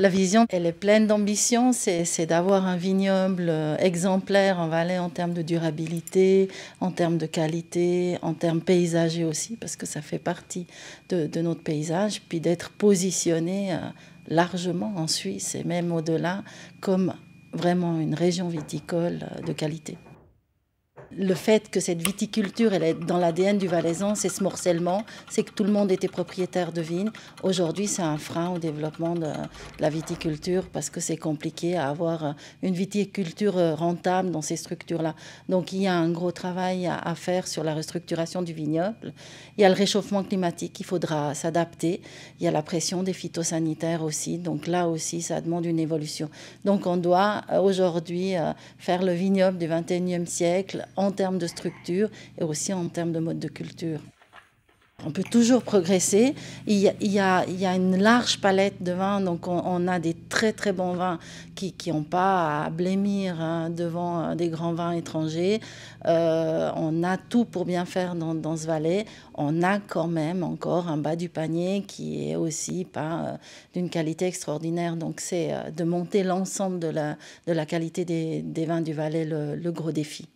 La vision, elle est pleine d'ambition. C'est d'avoir un vignoble euh, exemplaire en Valais en termes de durabilité, en termes de qualité, en termes paysagers aussi, parce que ça fait partie de, de notre paysage. Puis d'être positionné euh, largement en Suisse et même au-delà comme vraiment une région viticole euh, de qualité. Le fait que cette viticulture, elle est dans l'ADN du Valaisan, c'est ce morcellement, c'est que tout le monde était propriétaire de vignes. Aujourd'hui, c'est un frein au développement de la viticulture parce que c'est compliqué à avoir euh, une viticulture euh, rentable dans ces structures-là. Donc, il y a un gros travail à faire sur la restructuration du vignoble. Il y a le réchauffement climatique, il faudra s'adapter. Il y a la pression des phytosanitaires aussi. Donc, là aussi, ça demande une évolution. Donc, on doit euh, aujourd'hui faire le vignoble du 21e siècle en termes de structure et aussi en termes de mode de culture. On peut toujours progresser. Il y, a, il une large palette de vins, donc on, a des très très bons vins qui n'ont pas à blêmir hein, devant euh, des grands vins étrangers. Euh, on a tout pour bien faire dans, ce valet. On a quand même encore un bas du panier qui est aussi pas euh, d'une qualité extraordinaire. Donc c'est de monter l'ensemble de la, de la, qualité des, vins du valet le gros défi.